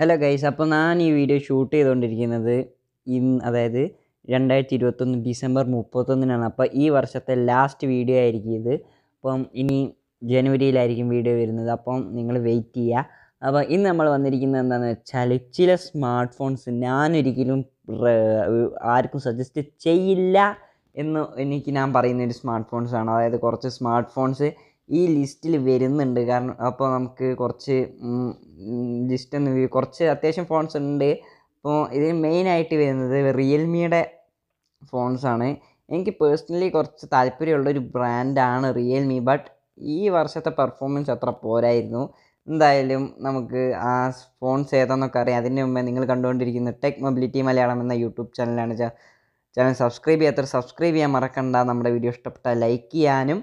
hello guys അപ്പോൾ ഞാൻ ഈ വീഡിയോ ഷൂട്ട് ചെയ്തുകൊണ്ടിരിക്കുന്നത് ഇന്ന് അതായത് രണ്ടായിരത്തി ഇരുപത്തൊന്ന് ഡിസംബർ മുപ്പത്തൊന്നിനാണ് അപ്പോൾ ഈ വർഷത്തെ ലാസ്റ്റ് വീഡിയോ ആയിരിക്കും ഇത് അപ്പം ഇനി ജനുവരിയിലായിരിക്കും വീഡിയോ വരുന്നത് അപ്പം നിങ്ങൾ വെയിറ്റ് ചെയ്യുക അപ്പോൾ ഇന്ന് നമ്മൾ വന്നിരിക്കുന്നത് എന്താണെന്ന് വെച്ചാൽ ചില സ്മാർട്ട് ഫോൺസ് ഞാനൊരിക്കലും ആർക്കും സജസ്റ്റ് ചെയ്യില്ല എന്ന് എനിക്ക് ഞാൻ പറയുന്ന സ്മാർട്ട് ഫോൺസാണ് അതായത് കുറച്ച് സ്മാർട്ട് ഫോൺസ് ഈ ലിസ്റ്റിൽ വരുന്നുണ്ട് കാരണം അപ്പോൾ നമുക്ക് കുറച്ച് ലിസ്റ്റ് ഒന്ന് കുറച്ച് അത്യാവശ്യം ഫോൺസ് ഉണ്ട് അപ്പോൾ ഇതിൽ മെയിനായിട്ട് വരുന്നത് റിയൽമിയുടെ ഫോൺസാണ് എനിക്ക് പേഴ്സണലി കുറച്ച് താല്പര്യമുള്ള ഒരു ബ്രാൻഡാണ് റിയൽമി ബട്ട് ഈ വർഷത്തെ പെർഫോമൻസ് അത്ര പോരായിരുന്നു എന്തായാലും നമുക്ക് ആ ഫോൺസ് ഏതാണെന്നൊക്കെ അറിയാം അതിന് മുമ്പേ നിങ്ങൾ കണ്ടുകൊണ്ടിരിക്കുന്ന ടെക് മൊബിലിറ്റി മലയാളം എന്ന യൂട്യൂബ് ചാനലാണ് ചാനൽ സബ്സ്ക്രൈബ് ചെയ്യാത്ത സബ്സ്ക്രൈബ് ചെയ്യാൻ മറക്കണ്ട നമ്മുടെ വീഡിയോ ഇഷ്ടപ്പെട്ടാൽ ലൈക്ക് ചെയ്യാനും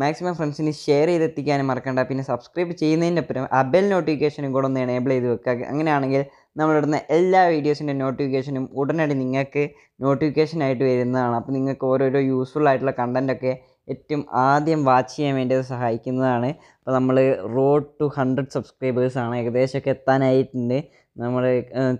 മാക്സിമം ഫ്രണ്ട്സിന് ഷെയർ ചെയ്തെത്തിക്കാനും മറക്കണ്ട പിന്നെ സബ്സ്ക്രൈബ് ചെയ്യുന്നതിൻ്റെ അപ്പുറം ആ ബെൽ നോട്ടിഫിക്കേഷനും കൂടെ ഒന്ന് എനേബിൾ ചെയ്ത് വെക്കുക അങ്ങനെയാണെങ്കിൽ നമ്മളിടുന്ന എല്ലാ വീഡിയോസിൻ്റെ നോട്ടിഫിക്കേഷനും ഉടനടി നിങ്ങൾക്ക് നോട്ടിഫിക്കേഷനായിട്ട് വരുന്നതാണ് അപ്പോൾ നിങ്ങൾക്ക് ഓരോരോ യൂസ്ഫുൾ ആയിട്ടുള്ള കണ്ടൻറ്റൊക്കെ ഏറ്റവും ആദ്യം വാച്ച് ചെയ്യാൻ വേണ്ടി അത് സഹായിക്കുന്നതാണ് അപ്പോൾ നമ്മൾ റോഡ് ടു ഹൺഡ്രഡ് സബ്സ്ക്രൈബേഴ്സാണ് ഏകദേശമൊക്കെ എത്താനായിട്ടുണ്ട് നമ്മൾ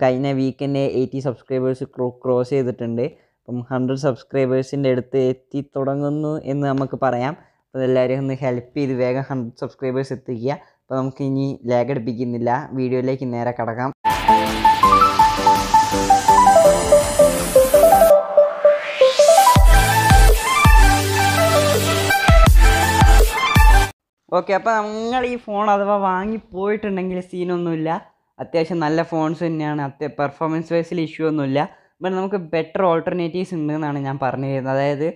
കഴിഞ്ഞ വീക്കെൻഡ് എയ്റ്റി സബ്സ്ക്രൈബേഴ്സ് ക്രോസ് ചെയ്തിട്ടുണ്ട് അപ്പം ഹൺഡ്രഡ് സബ്സ്ക്രൈബേഴ്സിൻ്റെ അടുത്ത് എത്തി തുടങ്ങുന്നു എന്ന് നമുക്ക് പറയാം അപ്പോൾ എല്ലാവരും ഒന്ന് ഹെൽപ്പ് ചെയ്ത് വേഗം ഹൺഡ്രഡ് സബ്സ്ക്രൈബേഴ്സ് എത്തിക്കുക അപ്പോൾ നമുക്ക് ഇനി ലാഗ് അടിപ്പിക്കുന്നില്ല വീഡിയോയിലേക്ക് നേരെ കടക്കാം ഓക്കെ അപ്പോൾ നിങ്ങൾ ഈ ഫോൺ അഥവാ വാങ്ങിപ്പോയിട്ടുണ്ടെങ്കിൽ പോയിട്ടുണ്ടെങ്കിൽ സീനൊന്നുമില്ല അത്യാവശ്യം നല്ല ഫോൺസ് തന്നെയാണ് അത്യ പെർഫോമൻസ് വൈസിൽ ഇഷ്യൂ ഒന്നുമില്ല ബട്ട് നമുക്ക് ബെറ്റർ ഓൾട്ടർനേറ്റീവ്സ് ഉണ്ടെന്നാണ് ഞാൻ പറഞ്ഞു തരുന്നത് അതായത്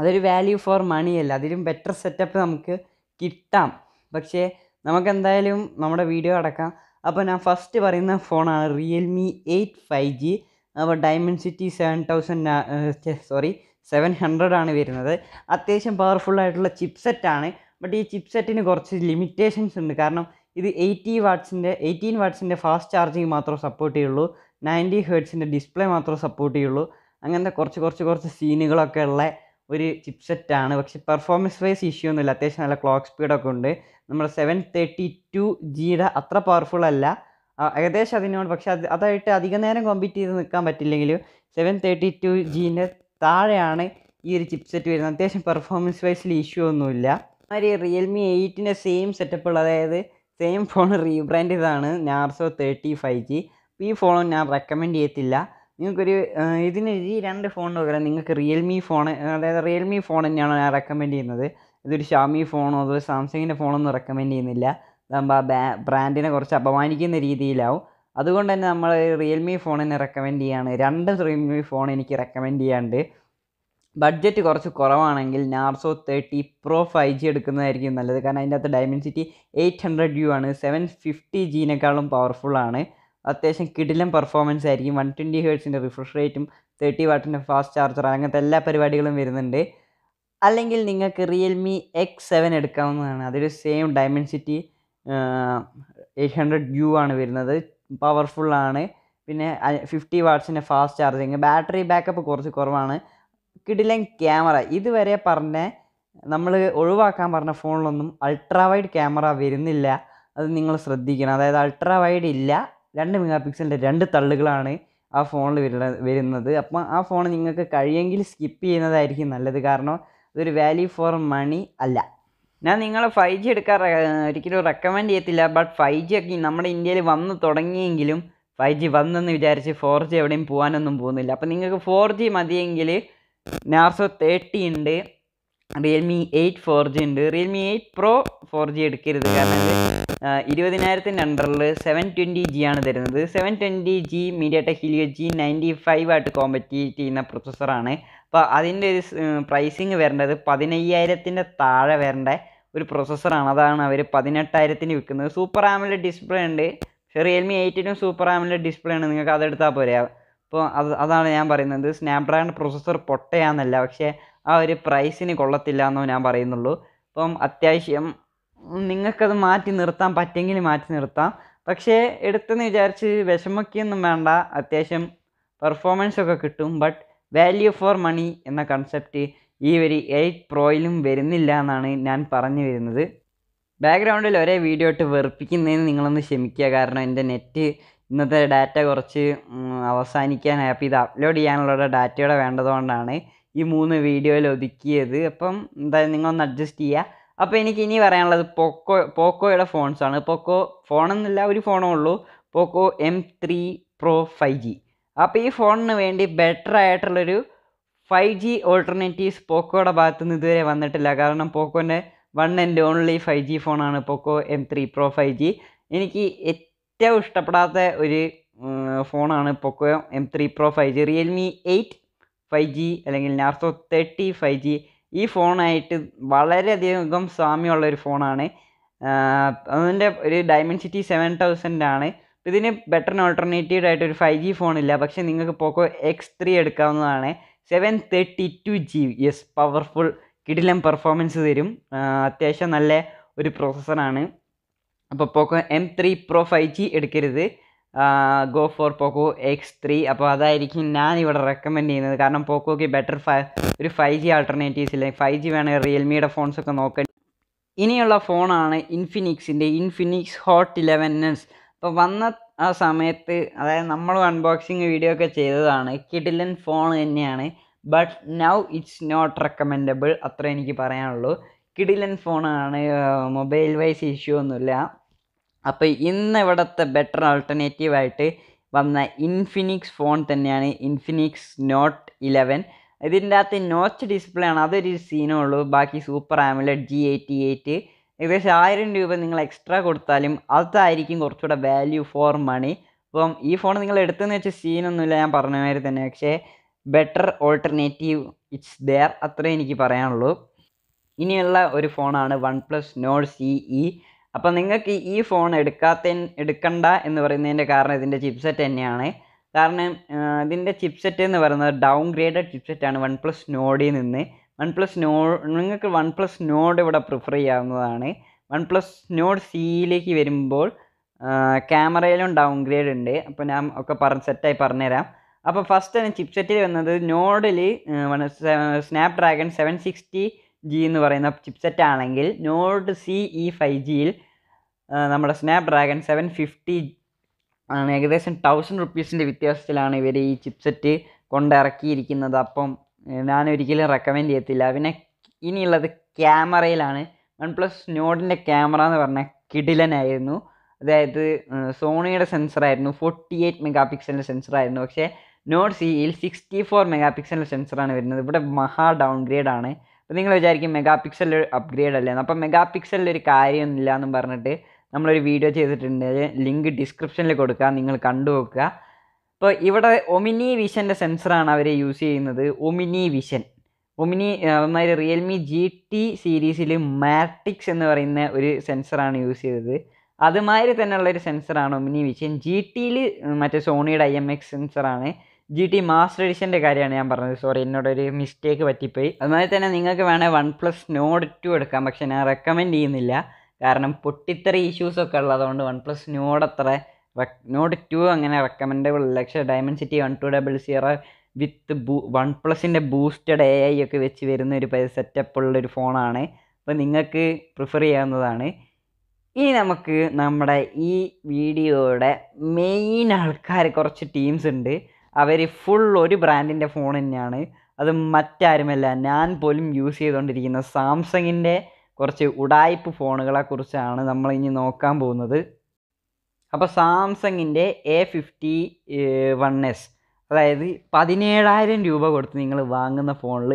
അതൊരു വാല്യൂ ഫോർ മണി അല്ല അതിലും ബെറ്റർ സെറ്റപ്പ് നമുക്ക് കിട്ടാം പക്ഷേ നമുക്കെന്തായാലും നമ്മുടെ വീഡിയോ അടക്കാം അപ്പോൾ ഞാൻ ഫസ്റ്റ് പറയുന്ന ഫോണാണ് റിയൽമി എയ്റ്റ് ഫൈവ് ജി അപ്പോൾ city seven thousand sorry seven hundred ആണ് വരുന്നത് അത്യാവശ്യം പവർഫുൾ ആയിട്ടുള്ള സെറ്റാണ് ബട്ട് ഈ സെറ്റിന് കുറച്ച് ലിമിറ്റേഷൻസ് ഉണ്ട് കാരണം ഇത് എയ്റ്റി വാട്ട്സിൻ്റെ എയ്റ്റീൻ വാട്ട്സിൻ്റെ ഫാസ്റ്റ് ചാർജിങ് മാത്രമേ സപ്പോർട്ട് ചെയ്യുള്ളൂ നയൻറ്റി ഹേർട്സിൻ്റെ ഡിസ്പ്ലേ മാത്രമേ സപ്പോർട്ട് ചെയ്യുള്ളൂ അങ്ങനത്തെ കുറച്ച് കുറച്ച് കുറച്ച് സീനുകളൊക്കെ ഉള്ള ഒരു ചിപ്സെറ്റാണ് പക്ഷേ പെർഫോമൻസ് വൈസ് ഇഷ്യൂ ഒന്നുമില്ല അത്യാവശ്യം നല്ല ക്ലോക്ക് സ്പീഡൊക്കെ ഉണ്ട് നമ്മൾ സെവൻ തേർട്ടി ടു ജിയുടെ അത്ര പവർഫുൾ അല്ല ഏകദേശം അതിനോട് പക്ഷെ അത് അതായിട്ട് അധിക നേരം കോമ്പീറ്റ് ചെയ്ത് നിൽക്കാൻ പറ്റില്ലെങ്കിലും സെവൻ തേർട്ടി ടു ജീൻ്റെ താഴെയാണ് ഈ ഒരു ചിപ്സെറ്റ് വരുന്നത് അത്യാവശ്യം പെർഫോമൻസ് വൈസിൽ ഇഷ്യൂ ഒന്നുമില്ല മാതിരി റിയൽമി എയ്റ്റിൻ്റെ സെയിം ഉള്ള അതായത് സെയിം ഫോൺ റീബ്രാൻഡ് ഇതാണ് നാർസോ തേർട്ടി ഫൈവ് ജി ഈ ഫോണും ഞാൻ റെക്കമെൻഡ് ചെയ്യത്തില്ല നിങ്ങൾക്കൊരു ഇതിന് ഈ രണ്ട് ഫോണിന് പകരം നിങ്ങൾക്ക് റിയൽമി ഫോൺ അതായത് റിയൽമി ഫോൺ തന്നെയാണ് ഞാൻ റെക്കമെൻഡ് ചെയ്യുന്നത് ഇതൊരു ഷാമി ഫോണോ അതോ സാംസങ്ങിൻ്റെ ഫോണൊന്നും റെക്കമെൻഡ് ചെയ്യുന്നില്ല ബാ ബ്രാൻഡിനെ കുറച്ച് അപമാനിക്കുന്ന രീതിയിലാവും അതുകൊണ്ട് തന്നെ നമ്മൾ റിയൽമി ഫോണിനെ റെക്കമെൻഡ് ചെയ്യാണ് രണ്ട് റിയൽമി ഫോൺ എനിക്ക് റെക്കമെൻഡ് ചെയ്യാണ്ട് ബഡ്ജറ്റ് കുറച്ച് കുറവാണെങ്കിൽ Narzo thirty pro five G എടുക്കുന്നതായിരിക്കും നല്ലത് കാരണം അതിൻ്റെ അകത്ത് ഡയമൻസിറ്റി എയ്റ്റ് ഹൺഡ്രഡ് യു ആണ് സെവൻ ഫിഫ്റ്റി ജീനേക്കാളും പവർഫുള്ളാണ് അത്യാവശ്യം കിടിലം പെർഫോമൻസ് ആയിരിക്കും വൺ ട്വൻറ്റി ഹേഴ്സിൻ്റെ റിഫ്രഷ് റേറ്റും തേർട്ടി വാട്ടിൻ്റെ ഫാസ്റ്റ് ചാർജർ അങ്ങനത്തെ എല്ലാ പരിപാടികളും വരുന്നുണ്ട് അല്ലെങ്കിൽ നിങ്ങൾക്ക് റിയൽമി എക്സ് സെവൻ എടുക്കാവുന്നതാണ് അതൊരു same Dimensity eight hundred U ആണ് വരുന്നത് പവർഫുള്ളാണ് പിന്നെ ഫിഫ്റ്റി വാട്ട്സിൻ്റെ ഫാസ്റ്റ് ചാർജിങ് ബാറ്ററി ബാക്കപ്പ് കുറച്ച് കുറവാണ് കിടിലൻ ക്യാമറ ഇതുവരെ പറഞ്ഞ നമ്മൾ ഒഴിവാക്കാൻ പറഞ്ഞ ഫോണിലൊന്നും അൾട്രാ വൈഡ് ക്യാമറ വരുന്നില്ല അത് നിങ്ങൾ ശ്രദ്ധിക്കണം അതായത് അൾട്രാ വൈഡ് ഇല്ല രണ്ട് മെഗാ പിക്സലിൻ്റെ രണ്ട് തള്ളുകളാണ് ആ ഫോണിൽ വരുന്നത് അപ്പം ആ ഫോൺ നിങ്ങൾക്ക് കഴിയെങ്കിൽ സ്കിപ്പ് ചെയ്യുന്നതായിരിക്കും നല്ലത് കാരണം ഇതൊരു വാല്യൂ ഫോർ മണി അല്ല ഞാൻ നിങ്ങളെ ഫൈവ് ജി എടുക്കാൻ ഒരിക്കലും റെക്കമെൻഡ് ചെയ്യത്തില്ല ബട്ട് ഫൈവ് ജി ഒക്കെ നമ്മുടെ ഇന്ത്യയിൽ വന്നു തുടങ്ങിയെങ്കിലും ഫൈവ് ജി വന്നെന്ന് വിചാരിച്ച് ഫോർ ജി എവിടെയും പോകാനൊന്നും പോകുന്നില്ല അപ്പം നിങ്ങൾക്ക് ഫോർ ജി മതിയെങ്കിൽ നാർസോ തേർട്ടി ഉണ്ട് റിയൽമി എയ്റ്റ് ഫോർ ജി ഉണ്ട് Realme eight pro four G എടുക്കരുത് കാരണം ഇരുപതിനായിരത്തിൻ്റെ അണ്ടറിൽ സെവൻ ട്വൻറ്റി ജി ആണ് തരുന്നത് seven twenty G MediaTek Helio G ninety five ആയിട്ട് കോമ്പറ്റീറ്റ് ചെയ്യുന്ന പ്രൊസസ്സറാണ് അപ്പോൾ അതിൻ്റെ ഒരു പ്രൈസിങ് വരേണ്ടത് പതിനയ്യായിരത്തിൻ്റെ താഴെ വരേണ്ട ഒരു പ്രൊസസ്സറാണ് അതാണ് അവർ പതിനെട്ടായിരത്തിന് വിൽക്കുന്നത് സൂപ്പർ ആമിലെ ഡിസ്പ്ലേ ഉണ്ട് പക്ഷേ റിയൽമി എയ്റ്റിനും സൂപ്പർ ആമിലെ ഡിസ്പ്ലേ ആണ് നിങ്ങൾക്ക് അതെടുത്താൽ പോരെ അപ്പോൾ അത് അതാണ് ഞാൻ പറയുന്നത് സ്നാപ്ഡ്രാഗൺ പ്രോസസ്സർ പൊട്ടയാന്നല്ല പക്ഷേ ആ ഒരു പ്രൈസിന് കൊള്ളത്തില്ല എന്നോ ഞാൻ പറയുന്നുള്ളൂ അപ്പം അത്യാവശ്യം നിങ്ങൾക്കത് മാറ്റി നിർത്താൻ പറ്റുമെങ്കിൽ മാറ്റി നിർത്താം പക്ഷേ എടുത്തെന്ന് വിചാരിച്ച് വിഷമക്കിയൊന്നും വേണ്ട അത്യാവശ്യം പെർഫോമൻസ് ഒക്കെ കിട്ടും ബട്ട് വാല്യൂ ഫോർ മണി എന്ന കൺസെപ്റ്റ് ഈ ഒരു എയ്റ്റ് പ്രോയിലും വരുന്നില്ല എന്നാണ് ഞാൻ പറഞ്ഞു വരുന്നത് ബാക്ക്ഗ്രൗണ്ടിൽ ഒരേ വീഡിയോ ഇട്ട് വെറുപ്പിക്കുന്നതിന് നിങ്ങളൊന്ന് ക്ഷമിക്കുക കാരണം എൻ്റെ നെറ്റ് ഇന്നത്തെ ഡാറ്റ കുറച്ച് അവസാനിക്കാൻ അപ്പോൾ ഇത് അപ്ലോഡ് ചെയ്യാനുള്ള ഡാറ്റയുടെ വേണ്ടതുകൊണ്ടാണ് ഈ മൂന്ന് വീഡിയോയിൽ ഒതുക്കിയത് അപ്പം എന്തായാലും നിങ്ങളൊന്ന് അഡ്ജസ്റ്റ് ചെയ്യുക അപ്പോൾ എനിക്ക് ഇനി പറയാനുള്ളത് പോക്കോ പോക്കോയുടെ ഫോൺസാണ് പോക്കോ ഫോണെന്നില്ല ഒരു ഫോണേ ഉള്ളൂ Poco M three pro five G അപ്പോൾ ഈ ഫോണിന് വേണ്ടി ബെറ്റർ ആയിട്ടുള്ളൊരു ഫൈവ് ജി ഓൾട്ടർനേറ്റീവ്സ് പോക്കോയുടെ ഭാഗത്തു നിന്ന് ഇതുവരെ വന്നിട്ടില്ല കാരണം പോക്കോൻ്റെ one and only five G ഫോണാണ് Poco M three pro five G എനിക്ക് ഏറ്റവും ഇഷ്ടപ്പെടാത്ത ഒരു ഫോണാണ് Poco M three pro five G Realme eight five G അല്ലെങ്കിൽ നാർസോ തേർട്ടി ഫൈവ് ജി ഈ ഫോണായിട്ട് വളരെയധികം സാമ്യമുള്ള ഒരു ഫോണാണ് അതിൻ്റെ ഒരു ഡയമെൻസിറ്റി സെവൻ തൗസൻഡ് ആണ് ഇതിന് ബെറ്റർ ഓൾട്ടർനേറ്റീവ് ആയിട്ട് ഒരു ഫൈവ് ജി ഫോണില്ല പക്ഷേ നിങ്ങൾക്ക് പൊക്കോ എക്സ് ത്രീ എടുക്കാവുന്നതാണ് seven thirty two G yes powerful കിടിലം പെർഫോമൻസ് തരും അത്യാവശ്യം നല്ല ഒരു പ്രോസസ്സറാണ് അപ്പോൾ Poco M three pro five G എടുക്കരുത് go for Poco X three അപ്പോൾ അതായിരിക്കും ഞാൻ ഇവിടെ റെക്കമെൻഡ് ചെയ്യുന്നത് കാരണം പോക്കോക്ക് ബെറ്റർ ഫൈ ഒരു ഫൈവ് ജി ആൾട്ടർനേറ്റീവ്സ് ഇല്ല ഫൈവ് ജി വേണമെങ്കിൽ റിയൽമിയുടെ ഫോൺസൊക്കെ നോക്കേണ്ടി ഇനിയുള്ള ഫോണാണ് ഇൻഫിനിക്സിൻ്റെ ഇൻഫിനിക്സ് ഹോട്ട് ഇലവൻ എൻസ് അപ്പോൾ വന്ന ആ സമയത്ത് അതായത് നമ്മൾ അൺബോക്സിങ് വീഡിയോ ഒക്കെ ചെയ്തതാണ് കിഡിലൻ ഫോൺ തന്നെയാണ് but now it's not recommendable അത്ര എനിക്ക് പറയാനുള്ളൂ കിടിലൻ ഫോണാണ് മൊബൈൽ വൈസ് ഇഷ്യൂ ഒന്നുമില്ല അപ്പോൾ ഇന്ന് ഇവിടുത്തെ ബെറ്റർ ആൾട്ടർനേറ്റീവായിട്ട് വന്ന ഇൻഫിനിക്സ് ഫോൺ തന്നെയാണ് ഇൻഫിനിക്സ് നോട്ട് ഇലവൻ ഇതിൻ്റെ അകത്ത് നോച്ച് ഡിസ്പ്ലേ ആണ് അതൊരു സീനേ ഉള്ളൂ ബാക്കി super AMOLED G eighty eight ഏകദേശം ആയിരം രൂപ നിങ്ങൾ എക്സ്ട്രാ കൊടുത്താലും അതായിരിക്കും കുറച്ചുകൂടെ വാല്യൂ ഫോർ മണി അപ്പം ഈ ഫോൺ നിങ്ങൾ എടുത്തെന്ന് വെച്ച സീനൊന്നുമില്ല ഞാൻ പറഞ്ഞ മാതിരി തന്നെ പക്ഷേ ബെറ്റർ ഓൾട്ടർനേറ്റീവ് ഇറ്റ്സ് ദെയർ അത്രേ എനിക്ക് പറയാനുള്ളൂ ഇനിയുള്ള ഒരു ഫോണാണ് OnePlus Nord C E അപ്പോൾ നിങ്ങൾക്ക് ഈ ഫോൺ എടുക്കാത്ത എടുക്കണ്ട എന്ന് പറയുന്നതിൻ്റെ കാരണം ഇതിൻ്റെ ചിപ്സെറ്റ് തന്നെയാണ് കാരണം ഇതിൻ്റെ ചിപ്സെറ്റ് എന്ന് പറയുന്നത് ഡൗൺ ഗ്രേഡഡ് ചിപ്സെറ്റാണ് വൺ പ്ലസ് നോഡിൽ നിന്ന് വൺ പ്ലസ് നോ നിങ്ങൾക്ക് വൺ പ്ലസ് നോഡ് ഇവിടെ പ്രിഫർ ചെയ്യാവുന്നതാണ് വൺ പ്ലസ് നോഡ് സിയിലേക്ക് വരുമ്പോൾ ക്യാമറയിലും ഡൗൺ ഗ്രേഡ് ഉണ്ട് അപ്പോൾ ഞാൻ ഒക്കെ പറഞ്ഞ് സെറ്റായി പറഞ്ഞുതരാം അപ്പോൾ ഫസ്റ്റ് ചിപ്സെറ്റിൽ വന്നത് നോഡിൽ Snapdragon dragon seven sixty G എന്ന് പറയുന്ന ചിപ്സെറ്റ് ആണെങ്കിൽ നോട്ട് സി ഇ ഫൈവ് ജിയിൽ നമ്മുടെ സ്നാപ് ഡ്രാഗൺ സെവൻ ഫിഫ്റ്റി ആണ് ഏകദേശം തൗസൻഡ് റുപ്പീസിൻ്റെ വ്യത്യാസത്തിലാണ് ഇവർ ഈ ചിപ്സെറ്റ് കൊണ്ടിറക്കിയിരിക്കുന്നത് അപ്പം ഞാൻ ഒരിക്കലും റെക്കമെൻഡ് ചെയ്യത്തില്ല പിന്നെ ഇനിയുള്ളത് ക്യാമറയിലാണ് വൺ പ്ലസ് നോഡിൻ്റെ ക്യാമറ എന്ന് പറഞ്ഞാൽ കിടിലനായിരുന്നു അതായത് സോണിയുടെ സെൻസറായിരുന്നു ഫോർട്ടി എയ്റ്റ് മെഗാ പിക്സലിൻ്റെ സെൻസറായിരുന്നു പക്ഷേ നോട്ട് സിയിൽ സിക്സ്റ്റി ഫോർ മെഗാ പിക്സലിൻ്റെ സെൻസറാണ് വരുന്നത് ഇവിടെ മഹാ ഡൗൺ ഗ്രേഡാണ് നിങ്ങൾ വിചാരിക്കും മെഗാ പിക്സൽ അപ്ഗ്രേഡ് അല്ലേ അപ്പം മെഗാ പിക്സലിൽ ഒരു കാര്യമൊന്നുമില്ല എന്നും പറഞ്ഞിട്ട് നമ്മളൊരു വീഡിയോ ചെയ്തിട്ടുണ്ട് ലിങ്ക് ഡിസ്ക്രിപ്ഷനിൽ കൊടുക്കുക നിങ്ങൾ കണ്ടു നോക്കുക ഇപ്പോൾ ഇവിടെ ഒമിനി വിഷൻ്റെ സെൻസറാണ് അവർ യൂസ് ചെയ്യുന്നത് ഒമിനി വിഷൻ ഒമിനി അതായത് റിയൽമി ജി ടി സീരീസിൽ മാറ്റിക്സ് എന്ന് പറയുന്ന ഒരു സെൻസറാണ് യൂസ് ചെയ്തത് അതുമാതിരി തന്നെയുള്ളൊരു സെൻസറാണ് ഒമിനി വിഷൻ ജി ടിയിൽ മറ്റേ സോണിയുടെ ഐ എം എക്സ് സെൻസറാണ് ജി ടി മാസ്റ്റർ എഡിഷൻ്റെ കാര്യമാണ് ഞാൻ പറഞ്ഞത് സോറി എന്നോടൊരു മിസ്റ്റേക്ക് പറ്റിപ്പോയി അതുമാതിരി തന്നെ നിങ്ങൾക്ക് വേണേൽ വൺ പ്ലസ് നോഡ് ടു എടുക്കാം പക്ഷേ ഞാൻ റെക്കമെൻഡ് ചെയ്യുന്നില്ല കാരണം പൊട്ടിത്തെറി ഇഷ്യൂസൊക്കെ ഉള്ളതുകൊണ്ട് വൺ പ്ലസ് നോഡ് അത്ര നോഡ് ടു അങ്ങനെ റെക്കമെൻഡബിൾ അല്ല പക്ഷേ Dimensity one two double zero with ബൂ വൺ പ്ലസിൻ്റെ ബൂസ്റ്റഡ് എ ഐ ഒക്കെ വെച്ച് വരുന്ന ഒരു സെറ്റപ്പ് ഉള്ളൊരു ഫോണാണ് അപ്പോൾ നിങ്ങൾക്ക് പ്രിഫർ ചെയ്യാവുന്നതാണ് ഇനി നമുക്ക് നമ്മുടെ ഈ വീഡിയോയുടെ മെയിൻ ആൾക്കാർ കുറച്ച് ടീംസ് ഉണ്ട് അവർ ഫുൾ ഒരു ബ്രാൻഡിൻ്റെ ഫോൺ തന്നെയാണ് അത് മറ്റാരുമല്ല ഞാൻ പോലും യൂസ് ചെയ്തുകൊണ്ടിരിക്കുന്ന സാംസങ്ങിൻ്റെ കുറച്ച് ഉടായ്പ് ഫോണുകളെക്കുറിച്ചാണ് നമ്മൾ ഇനി നോക്കാൻ പോകുന്നത് അപ്പോൾ സാംസങ്ങിൻ്റെ എ ഫിഫ്റ്റി വൺ എസ് അതായത് പതിനേഴായിരം രൂപ കൊടുത്ത് നിങ്ങൾ വാങ്ങുന്ന ഫോണിൽ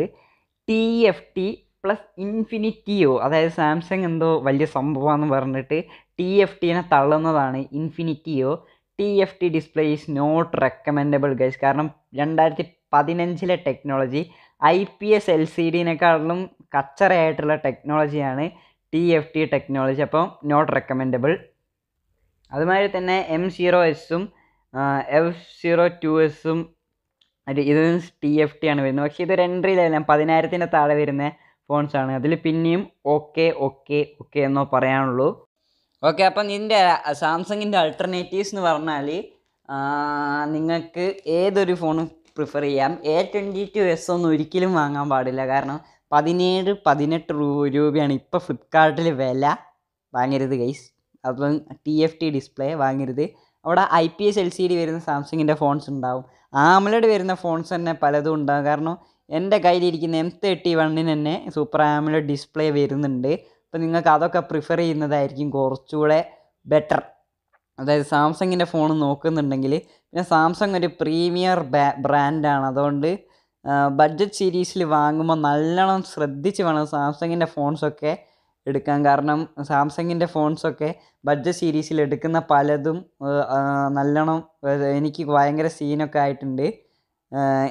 ടി എഫ് ടി പ്ലസ് ഇൻഫിനിറ്റിയോ അതായത് സാംസങ് എന്തോ വലിയ സംഭവമാണെന്ന് പറഞ്ഞിട്ട് ടി എഫ് ടീനെ തള്ളുന്നതാണ് ഇൻഫിനിറ്റിയോ T F T display is not recommendable guys കാരണം രണ്ടായിരത്തി പതിനഞ്ചിലെ technology I P S L C ഡിനെക്കാളും കച്ചറയായിട്ടുള്ള ടെക്നോളജിയാണ് ടി എഫ് ടി ടെക്നോളജി അപ്പം നോട്ട് റെക്കമെൻഡബിൾ അതുമാതിരി തന്നെ എം സീറോ എസും എഫ് സീറോ ടു എസും ഇത് ടി എഫ് ടി ആണ് വരുന്നത് പക്ഷേ ഇത് എൻട്രി ലെവലാണ് പതിനായിരത്തിൻ്റെ താഴെ വരുന്ന ഫോൺസാണ് അതിൽ പിന്നെയും ഓക്കെ ഓക്കെ ഓക്കെ എന്നോ പറയാനുള്ളൂ ഓക്കെ അപ്പം ഇതിൻ്റെ സാംസങ്ങിൻ്റെ അൾട്ടർനേറ്റീവ്സ് എന്ന് പറഞ്ഞാൽ നിങ്ങൾക്ക് ഏതൊരു ഫോണും പ്രിഫർ ചെയ്യാം എ ട്വൻറ്റി ടു എസ് ഒന്നും ഒരിക്കലും വാങ്ങാൻ പാടില്ല കാരണം പതിനേഴ് പതിനെട്ട് രൂപയാണ് ഇപ്പോൾ ഫ്ലിപ്പ്കാർട്ടിൽ വില വാങ്ങരുത് ഗൈസ് അപ്പം ടി എഫ് ടി ഡിസ്പ്ലേ വാങ്ങരുത് അവിടെ I P S L C D വരുന്ന സാംസങ്ങിൻ്റെ ഫോൺസ് ഉണ്ടാവും ആമലഡ് വരുന്ന ഫോൺസ് തന്നെ പലതും ഉണ്ടാകും കാരണം എൻ്റെ കയ്യിലിരിക്കുന്ന എം തേർട്ടി വണ്ണിന് തന്നെ സൂപ്പർ ആമലഡ് ഡിസ്പ്ലേ വരുന്നുണ്ട് അപ്പം നിങ്ങൾക്ക് അതൊക്കെ പ്രിഫർ ചെയ്യുന്നതായിരിക്കും കുറച്ചുകൂടെ ബെറ്റർ അതായത് സാംസങ്ങിൻ്റെ ഫോൺ നോക്കുന്നുണ്ടെങ്കിൽ പിന്നെ സാംസങ് ഒരു പ്രീമിയർ ബ്രാൻഡാണ് അതുകൊണ്ട് ബഡ്ജറ്റ് സീരീസിൽ വാങ്ങുമ്പോൾ നല്ലോണം ശ്രദ്ധിച്ച് വേണം സാംസങ്ങിൻ്റെ ഫോൺസൊക്കെ എടുക്കാൻ കാരണം സാംസങ്ങിൻ്റെ ഫോൺസൊക്കെ ബഡ്ജറ്റ് സീരീസിൽ എടുക്കുന്ന പലതും നല്ലോണം എനിക്ക് ഭയങ്കര സീനൊക്കെ ആയിട്ടുണ്ട്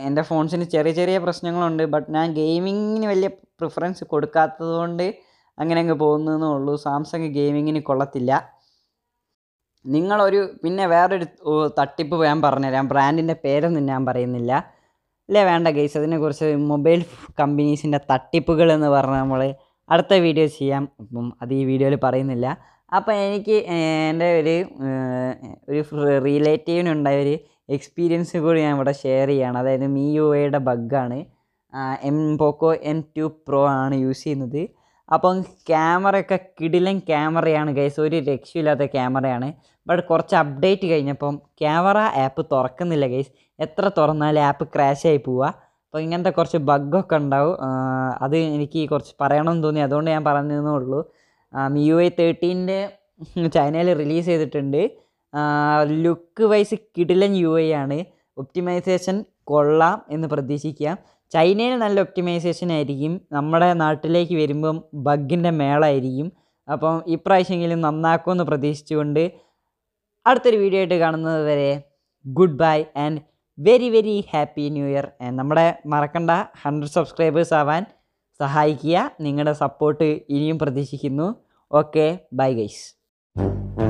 എൻ്റെ ഫോൺസിന് ചെറിയ ചെറിയ പ്രശ്നങ്ങളുണ്ട് ബട്ട് ഞാൻ ഗെയിമിങ്ങിന് വലിയ പ്രിഫറൻസ് കൊടുക്കാത്തത് കൊണ്ട് അങ്ങനെ അങ്ങ് പോകുന്നതെന്നേ ഉള്ളൂ സാംസങ് ഗെയിമിങ്ങിന് കൊള്ളത്തില്ല നിങ്ങളൊരു പിന്നെ വേറൊരു തട്ടിപ്പ് ഞാൻ പറഞ്ഞുതരാം ബ്രാൻഡിൻ്റെ പേരൊന്നും ഞാൻ പറയുന്നില്ല അല്ലേ വേണ്ട ഗൈസ് അതിനെക്കുറിച്ച് മൊബൈൽ കമ്പനീസിൻ്റെ തട്ടിപ്പുകൾ എന്ന് പറഞ്ഞാൽ നമ്മൾ അടുത്ത വീഡിയോ ചെയ്യാം അപ്പം അത് ഈ വീഡിയോയിൽ പറയുന്നില്ല അപ്പം എനിക്ക് എൻ്റെ ഒരു ഒരു റിലേറ്റീവിനുണ്ടായ ഒരു എക്സ്പീരിയൻസ് കൂടി ഞാൻ ഇവിടെ ഷെയർ ചെയ്യാണ് അതായത് മി യു എയുടെ ബഗ്ഗാണ് M Poco N two pro ആണ് യൂസ് ചെയ്യുന്നത് അപ്പം ക്യാമറയൊക്കെ കിടിലൻ ക്യാമറയാണ് ഗൈസ് ഒരു രക്ഷയില്ലാത്ത ക്യാമറയാണ് ബട്ട് കുറച്ച് അപ്ഡേറ്റ് കഴിഞ്ഞപ്പം ക്യാമറ ആപ്പ് തുറക്കുന്നില്ല ഗൈസ് എത്ര തുറന്നാലും ആപ്പ് ക്രാഷായി പോവുക അപ്പോൾ ഇങ്ങനത്തെ കുറച്ച് ബഗ്ഗൊക്കെ ഉണ്ടാവും അത് എനിക്ക് കുറച്ച് പറയണമെന്ന് തോന്നി അതുകൊണ്ട് ഞാൻ പറഞ്ഞതെന്നേ ഉള്ളൂ മി യു ഐ തേർട്ടീൻ്റെ ചൈനയിൽ റിലീസ് ചെയ്തിട്ടുണ്ട് ലുക്ക് വൈസ് കിടിലൻ യു ഐ ആണ് ഒപ്റ്റിമൈസേഷൻ കൊള്ളാം എന്ന് പ്രതീക്ഷിക്കാം ചൈനയിൽ നല്ല ഒപ്റ്റിമൈസേഷൻ ആയിരിക്കും നമ്മുടെ നാട്ടിലേക്ക് വരുമ്പം ബഗിൻ്റെ മേളായിരിക്കും അപ്പം ഇപ്രാവശ്യമെങ്കിലും നന്നാക്കുമെന്ന് പ്രതീക്ഷിച്ചുകൊണ്ട് അടുത്തൊരു വീഡിയോ ആയിട്ട് കാണുന്നത് വരെ good bye and very very happy new year നമ്മുടെ മറക്കണ്ട ഹൺഡ്രഡ് സബ്സ്ക്രൈബേഴ്സ് ആവാൻ സഹായിക്കുക നിങ്ങളുടെ സപ്പോർട്ട് ഇനിയും പ്രതീക്ഷിക്കുന്നു ഓക്കെ ബൈ ഗൈസ്